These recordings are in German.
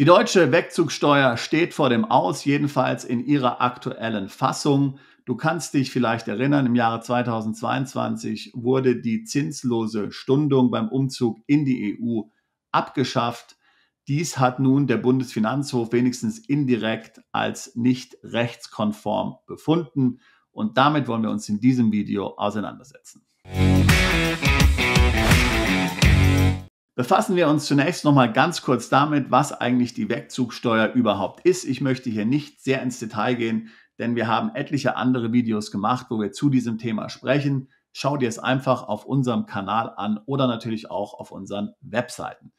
Die deutsche Wegzugsteuer steht vor dem Aus, jedenfalls in ihrer aktuellen Fassung. Du kannst dich vielleicht erinnern, im Jahre 2022 wurde die zinslose Stundung beim Umzug in die EU abgeschafft. Dies hat nun der Bundesfinanzhof wenigstens indirekt als nicht rechtskonform befunden. Und damit wollen wir uns in diesem Video auseinandersetzen. Musik Befassen wir uns zunächst nochmal ganz kurz damit, was eigentlich die Wegzugsteuer überhaupt ist. Ich möchte hier nicht sehr ins Detail gehen, denn wir haben etliche andere Videos gemacht, wo wir zu diesem Thema sprechen. Schau dir es einfach auf unserem Kanal an oder natürlich auch auf unseren Webseiten.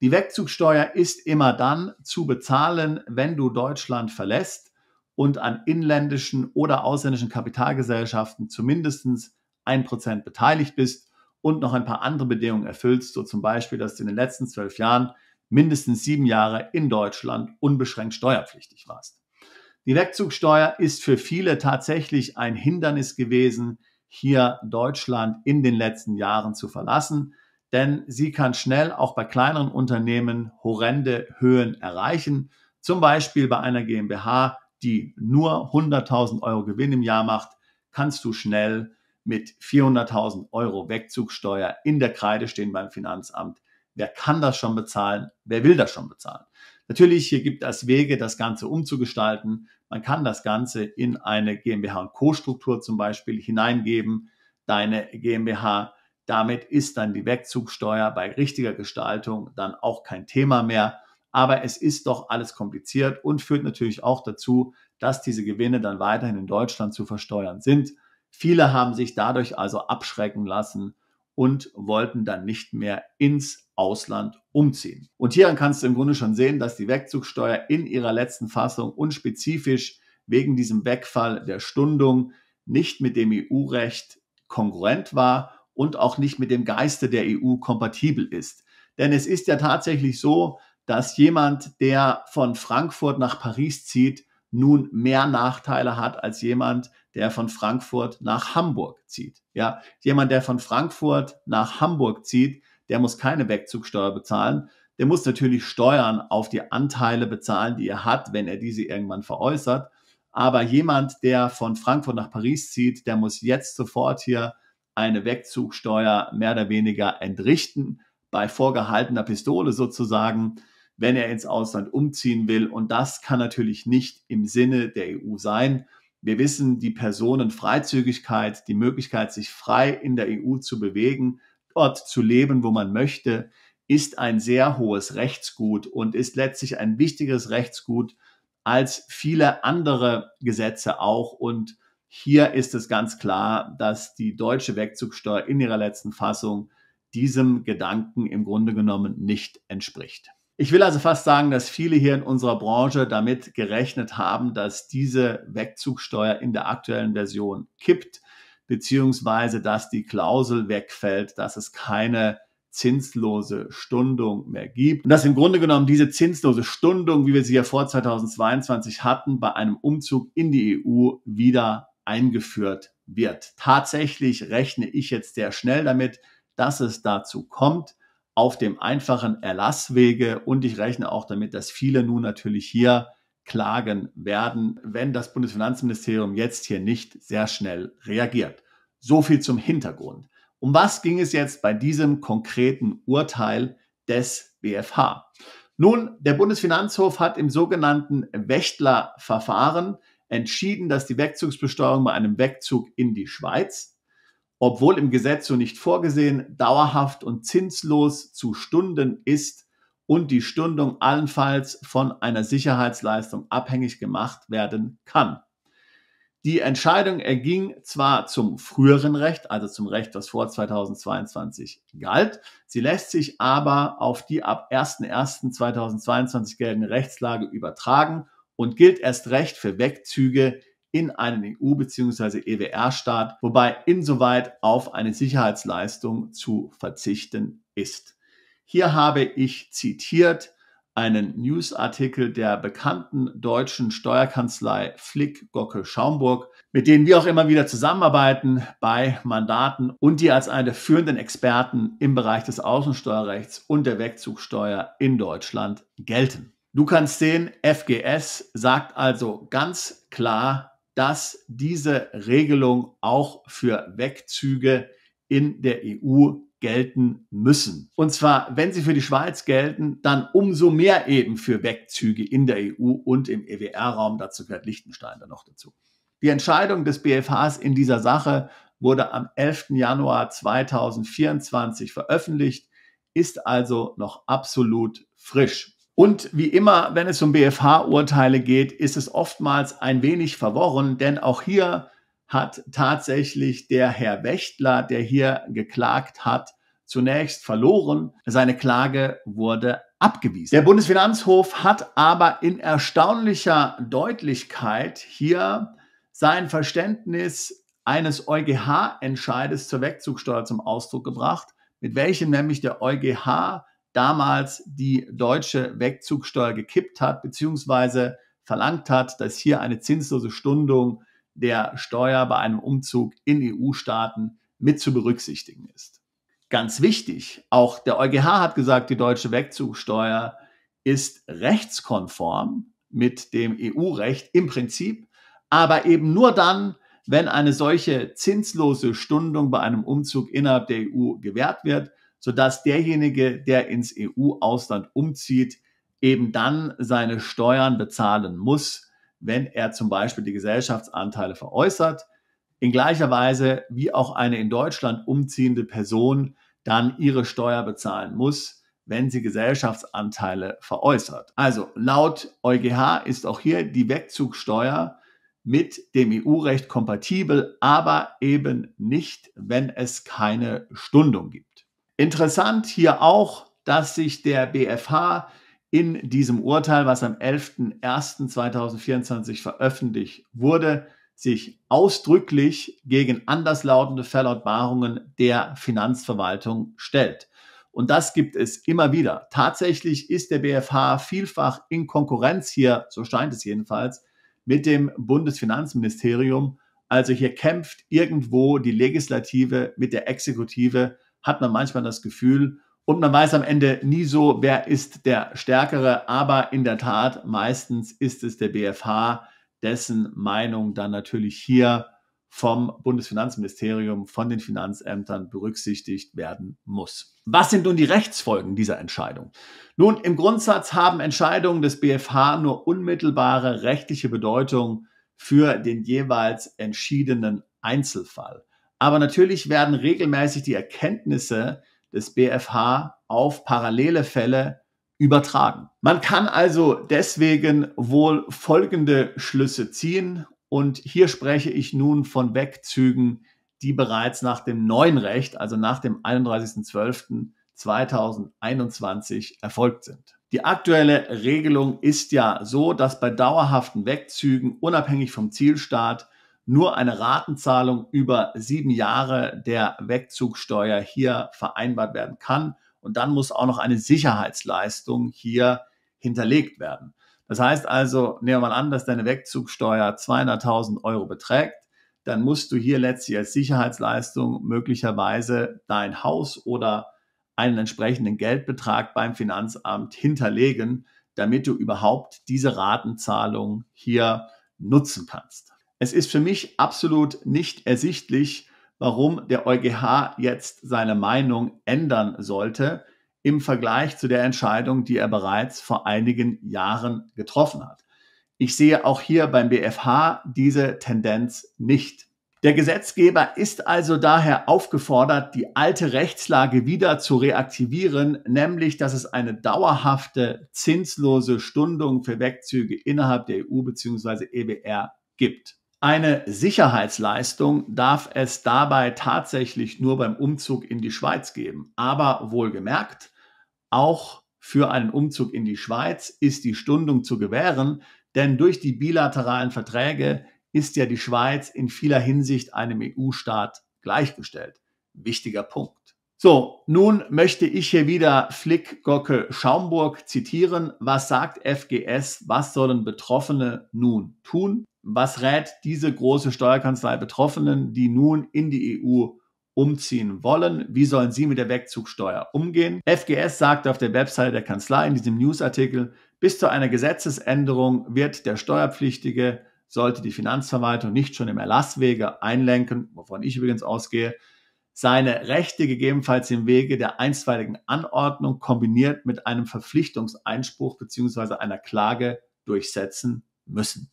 Die Wegzugsteuer ist immer dann zu bezahlen, wenn du Deutschland verlässt und an inländischen oder ausländischen Kapitalgesellschaften zumindest 1% beteiligt bist und noch ein paar andere Bedingungen erfüllst, so zum Beispiel, dass du in den letzten zwölf Jahren mindestens sieben Jahre in Deutschland unbeschränkt steuerpflichtig warst. Die Wegzugsteuer ist für viele tatsächlich ein Hindernis gewesen, hier Deutschland in den letzten Jahren zu verlassen, denn sie kann schnell auch bei kleineren Unternehmen horrende Höhen erreichen, zum Beispiel bei einer GmbH, die nur 100.000 Euro Gewinn im Jahr macht, kannst du schnell mit 400.000 Euro Wegzugsteuer in der Kreide stehen beim Finanzamt. Wer kann das schon bezahlen? Wer will das schon bezahlen? Natürlich, hier gibt es Wege, das Ganze umzugestalten. Man kann das Ganze in eine GmbH und Co-Struktur zum Beispiel hineingeben. Deine GmbH. Damit ist dann die Wegzugsteuer bei richtiger Gestaltung dann auch kein Thema mehr. Aber es ist doch alles kompliziert und führt natürlich auch dazu, dass diese Gewinne dann weiterhin in Deutschland zu versteuern sind. Viele haben sich dadurch also abschrecken lassen und wollten dann nicht mehr ins Ausland umziehen. Und hieran kannst du im Grunde schon sehen, dass die Wegzugsteuer in ihrer letzten Fassung unspezifisch wegen diesem Wegfall der Stundung nicht mit dem EU-Recht konkurrent war und auch nicht mit dem Geiste der EU kompatibel ist. Denn es ist ja tatsächlich so, dass jemand, der von Frankfurt nach Paris zieht, nun mehr Nachteile hat als jemand, der von Frankfurt nach Hamburg zieht. Ja, jemand, der von Frankfurt nach Hamburg zieht, der muss keine Wegzugsteuer bezahlen. Der muss natürlich Steuern auf die Anteile bezahlen, die er hat, wenn er diese irgendwann veräußert. Aber jemand, der von Frankfurt nach Paris zieht, der muss jetzt sofort hier eine Wegzugsteuer mehr oder weniger entrichten, bei vorgehaltener Pistole sozusagen wenn er ins Ausland umziehen will. Und das kann natürlich nicht im Sinne der EU sein. Wir wissen, die Personenfreizügigkeit, die Möglichkeit, sich frei in der EU zu bewegen, dort zu leben, wo man möchte, ist ein sehr hohes Rechtsgut und ist letztlich ein wichtigeres Rechtsgut als viele andere Gesetze auch. Und hier ist es ganz klar, dass die deutsche Wegzugsteuer in ihrer letzten Fassung diesem Gedanken im Grunde genommen nicht entspricht. Ich will also fast sagen, dass viele hier in unserer Branche damit gerechnet haben, dass diese Wegzugsteuer in der aktuellen Version kippt, beziehungsweise dass die Klausel wegfällt, dass es keine zinslose Stundung mehr gibt. Und dass im Grunde genommen diese zinslose Stundung, wie wir sie ja vor 2022 hatten, bei einem Umzug in die EU wieder eingeführt wird. Tatsächlich rechne ich jetzt sehr schnell damit, dass es dazu kommt auf dem einfachen Erlasswege. Und ich rechne auch damit, dass viele nun natürlich hier klagen werden, wenn das Bundesfinanzministerium jetzt hier nicht sehr schnell reagiert. So viel zum Hintergrund. Um was ging es jetzt bei diesem konkreten Urteil des BFH? Nun, der Bundesfinanzhof hat im sogenannten Wächtlerverfahren entschieden, dass die Wegzugsbesteuerung bei einem Wegzug in die Schweiz obwohl im Gesetz so nicht vorgesehen, dauerhaft und zinslos zu stunden ist und die Stundung allenfalls von einer Sicherheitsleistung abhängig gemacht werden kann. Die Entscheidung erging zwar zum früheren Recht, also zum Recht, das vor 2022 galt, sie lässt sich aber auf die ab 01.01.2022 geltende Rechtslage übertragen und gilt erst recht für Wegzüge in einen EU- bzw. E EWR-Staat, wobei insoweit auf eine Sicherheitsleistung zu verzichten ist. Hier habe ich zitiert einen Newsartikel der bekannten deutschen Steuerkanzlei Flick Gocke Schaumburg, mit denen wir auch immer wieder zusammenarbeiten bei Mandaten und die als eine der führenden Experten im Bereich des Außensteuerrechts und der Wegzugsteuer in Deutschland gelten. Du kannst sehen, FGS sagt also ganz klar, dass diese Regelung auch für Wegzüge in der EU gelten müssen. Und zwar, wenn sie für die Schweiz gelten, dann umso mehr eben für Wegzüge in der EU und im EWR-Raum. Dazu gehört Liechtenstein dann noch dazu. Die Entscheidung des BFHs in dieser Sache wurde am 11. Januar 2024 veröffentlicht, ist also noch absolut frisch. Und wie immer, wenn es um BFH-Urteile geht, ist es oftmals ein wenig verworren, denn auch hier hat tatsächlich der Herr Wächtler, der hier geklagt hat, zunächst verloren. Seine Klage wurde abgewiesen. Der Bundesfinanzhof hat aber in erstaunlicher Deutlichkeit hier sein Verständnis eines EuGH-Entscheides zur Wegzugsteuer zum Ausdruck gebracht, mit welchem nämlich der EuGH damals die deutsche Wegzugsteuer gekippt hat, beziehungsweise verlangt hat, dass hier eine zinslose Stundung der Steuer bei einem Umzug in EU-Staaten mit zu berücksichtigen ist. Ganz wichtig, auch der EuGH hat gesagt, die deutsche Wegzugsteuer ist rechtskonform mit dem EU-Recht im Prinzip, aber eben nur dann, wenn eine solche zinslose Stundung bei einem Umzug innerhalb der EU gewährt wird, sodass derjenige, der ins EU-Ausland umzieht, eben dann seine Steuern bezahlen muss, wenn er zum Beispiel die Gesellschaftsanteile veräußert. In gleicher Weise, wie auch eine in Deutschland umziehende Person dann ihre Steuer bezahlen muss, wenn sie Gesellschaftsanteile veräußert. Also laut EuGH ist auch hier die Wegzugsteuer mit dem EU-Recht kompatibel, aber eben nicht, wenn es keine Stundung gibt. Interessant hier auch, dass sich der BFH in diesem Urteil, was am 11.01.2024 veröffentlicht wurde, sich ausdrücklich gegen anderslautende Verlautbarungen der Finanzverwaltung stellt. Und das gibt es immer wieder. Tatsächlich ist der BFH vielfach in Konkurrenz hier, so scheint es jedenfalls, mit dem Bundesfinanzministerium. Also hier kämpft irgendwo die Legislative mit der Exekutive hat man manchmal das Gefühl, und man weiß am Ende nie so, wer ist der Stärkere. Aber in der Tat, meistens ist es der BFH, dessen Meinung dann natürlich hier vom Bundesfinanzministerium, von den Finanzämtern berücksichtigt werden muss. Was sind nun die Rechtsfolgen dieser Entscheidung? Nun, im Grundsatz haben Entscheidungen des BFH nur unmittelbare rechtliche Bedeutung für den jeweils entschiedenen Einzelfall. Aber natürlich werden regelmäßig die Erkenntnisse des BFH auf parallele Fälle übertragen. Man kann also deswegen wohl folgende Schlüsse ziehen und hier spreche ich nun von Wegzügen, die bereits nach dem neuen Recht, also nach dem 31.12.2021 erfolgt sind. Die aktuelle Regelung ist ja so, dass bei dauerhaften Wegzügen unabhängig vom Zielstaat nur eine Ratenzahlung über sieben Jahre der Wegzugsteuer hier vereinbart werden kann. Und dann muss auch noch eine Sicherheitsleistung hier hinterlegt werden. Das heißt also, nehmen wir mal an, dass deine Wegzugsteuer 200.000 Euro beträgt, dann musst du hier letztlich als Sicherheitsleistung möglicherweise dein Haus oder einen entsprechenden Geldbetrag beim Finanzamt hinterlegen, damit du überhaupt diese Ratenzahlung hier nutzen kannst. Es ist für mich absolut nicht ersichtlich, warum der EuGH jetzt seine Meinung ändern sollte im Vergleich zu der Entscheidung, die er bereits vor einigen Jahren getroffen hat. Ich sehe auch hier beim BFH diese Tendenz nicht. Der Gesetzgeber ist also daher aufgefordert, die alte Rechtslage wieder zu reaktivieren, nämlich dass es eine dauerhafte zinslose Stundung für Wegzüge innerhalb der EU bzw. EWR gibt. Eine Sicherheitsleistung darf es dabei tatsächlich nur beim Umzug in die Schweiz geben. Aber wohlgemerkt, auch für einen Umzug in die Schweiz ist die Stundung zu gewähren, denn durch die bilateralen Verträge ist ja die Schweiz in vieler Hinsicht einem EU-Staat gleichgestellt. Wichtiger Punkt. So, nun möchte ich hier wieder Flick Gocke Schaumburg zitieren. Was sagt FGS? Was sollen Betroffene nun tun? was rät diese große Steuerkanzlei Betroffenen, die nun in die EU umziehen wollen? Wie sollen sie mit der Wegzugsteuer umgehen? FGS sagt auf der Webseite der Kanzlei in diesem Newsartikel, bis zu einer Gesetzesänderung wird der Steuerpflichtige, sollte die Finanzverwaltung nicht schon im Erlasswege einlenken, wovon ich übrigens ausgehe, seine Rechte gegebenenfalls im Wege der einstweiligen Anordnung kombiniert mit einem Verpflichtungseinspruch bzw. einer Klage durchsetzen müssen.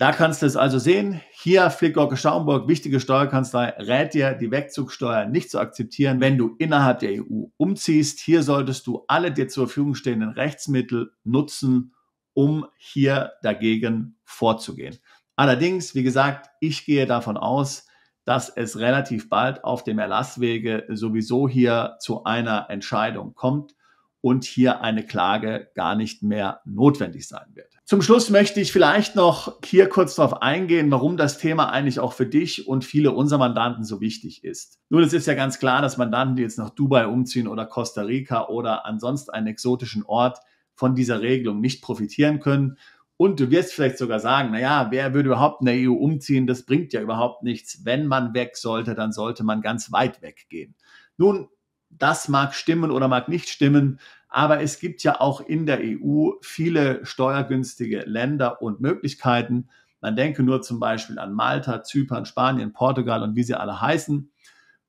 Da kannst du es also sehen. Hier Flickgocke Schaumburg, wichtige Steuerkanzlei, rät dir, die Wegzugsteuer nicht zu akzeptieren, wenn du innerhalb der EU umziehst. Hier solltest du alle dir zur Verfügung stehenden Rechtsmittel nutzen, um hier dagegen vorzugehen. Allerdings, wie gesagt, ich gehe davon aus, dass es relativ bald auf dem Erlasswege sowieso hier zu einer Entscheidung kommt und hier eine Klage gar nicht mehr notwendig sein wird. Zum Schluss möchte ich vielleicht noch hier kurz darauf eingehen, warum das Thema eigentlich auch für dich und viele unserer Mandanten so wichtig ist. Nun, es ist ja ganz klar, dass Mandanten, die jetzt nach Dubai umziehen oder Costa Rica oder ansonsten einen exotischen Ort, von dieser Regelung nicht profitieren können. Und du wirst vielleicht sogar sagen, naja, wer würde überhaupt in der EU umziehen? Das bringt ja überhaupt nichts. Wenn man weg sollte, dann sollte man ganz weit weggehen. Nun, das mag stimmen oder mag nicht stimmen, aber es gibt ja auch in der EU viele steuergünstige Länder und Möglichkeiten. Man denke nur zum Beispiel an Malta, Zypern, Spanien, Portugal und wie sie alle heißen.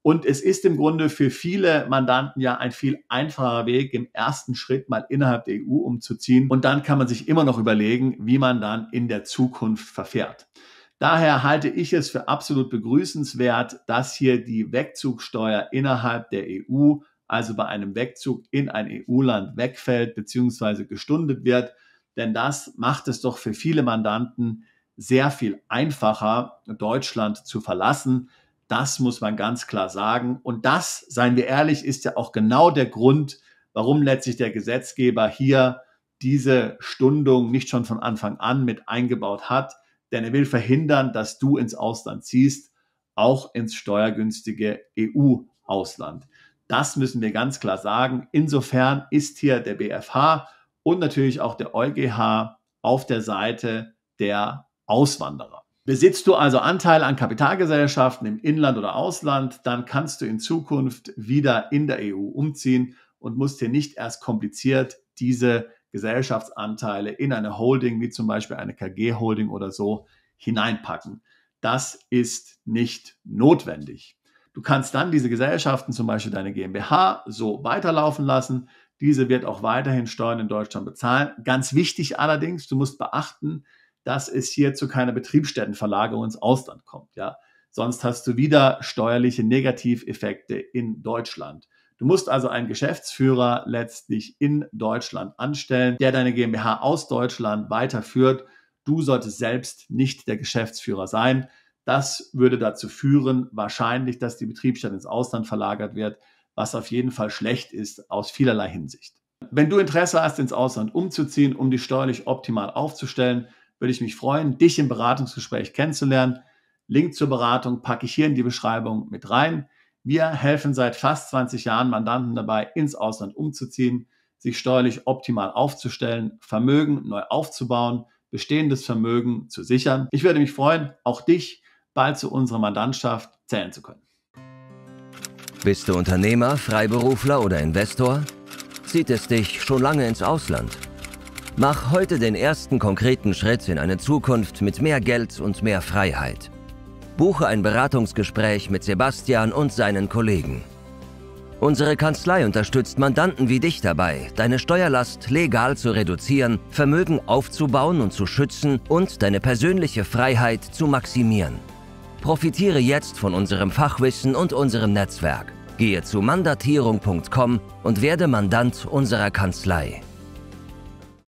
Und es ist im Grunde für viele Mandanten ja ein viel einfacher Weg, im ersten Schritt mal innerhalb der EU umzuziehen. Und dann kann man sich immer noch überlegen, wie man dann in der Zukunft verfährt. Daher halte ich es für absolut begrüßenswert, dass hier die Wegzugsteuer innerhalb der EU, also bei einem Wegzug in ein EU-Land wegfällt bzw. gestundet wird. Denn das macht es doch für viele Mandanten sehr viel einfacher, Deutschland zu verlassen. Das muss man ganz klar sagen. Und das, seien wir ehrlich, ist ja auch genau der Grund, warum letztlich der Gesetzgeber hier diese Stundung nicht schon von Anfang an mit eingebaut hat denn er will verhindern, dass du ins Ausland ziehst, auch ins steuergünstige EU-Ausland. Das müssen wir ganz klar sagen. Insofern ist hier der BFH und natürlich auch der EuGH auf der Seite der Auswanderer. Besitzt du also Anteile an Kapitalgesellschaften im Inland oder Ausland, dann kannst du in Zukunft wieder in der EU umziehen und musst dir nicht erst kompliziert diese Gesellschaftsanteile in eine Holding, wie zum Beispiel eine KG-Holding oder so, hineinpacken. Das ist nicht notwendig. Du kannst dann diese Gesellschaften, zum Beispiel deine GmbH, so weiterlaufen lassen. Diese wird auch weiterhin Steuern in Deutschland bezahlen. Ganz wichtig allerdings, du musst beachten, dass es hier zu keiner Betriebsstättenverlagerung ins Ausland kommt. Ja? Sonst hast du wieder steuerliche Negativeffekte in Deutschland. Du musst also einen Geschäftsführer letztlich in Deutschland anstellen, der deine GmbH aus Deutschland weiterführt. Du solltest selbst nicht der Geschäftsführer sein. Das würde dazu führen, wahrscheinlich, dass die Betriebsstätte ins Ausland verlagert wird, was auf jeden Fall schlecht ist aus vielerlei Hinsicht. Wenn du Interesse hast, ins Ausland umzuziehen, um dich steuerlich optimal aufzustellen, würde ich mich freuen, dich im Beratungsgespräch kennenzulernen. Link zur Beratung packe ich hier in die Beschreibung mit rein. Wir helfen seit fast 20 Jahren Mandanten dabei, ins Ausland umzuziehen, sich steuerlich optimal aufzustellen, Vermögen neu aufzubauen, bestehendes Vermögen zu sichern. Ich würde mich freuen, auch dich bald zu unserer Mandantschaft zählen zu können. Bist du Unternehmer, Freiberufler oder Investor? Zieht es dich schon lange ins Ausland? Mach heute den ersten konkreten Schritt in eine Zukunft mit mehr Geld und mehr Freiheit. Buche ein Beratungsgespräch mit Sebastian und seinen Kollegen. Unsere Kanzlei unterstützt Mandanten wie dich dabei, deine Steuerlast legal zu reduzieren, Vermögen aufzubauen und zu schützen und deine persönliche Freiheit zu maximieren. Profitiere jetzt von unserem Fachwissen und unserem Netzwerk. Gehe zu mandatierung.com und werde Mandant unserer Kanzlei.